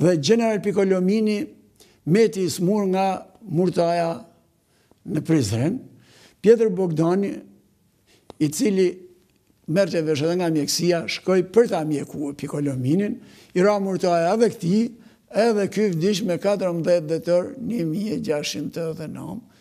dhe General Pikolomini meti smur nga murtaja në Prizren, Pjetër Bogdani, i cili mërë të dhe nga mjekësia, shkoj për ta mjeku e Pikolominin, i ra murtaja dhe këti, edhe këj vdish me 14 dhe tërë, 1689.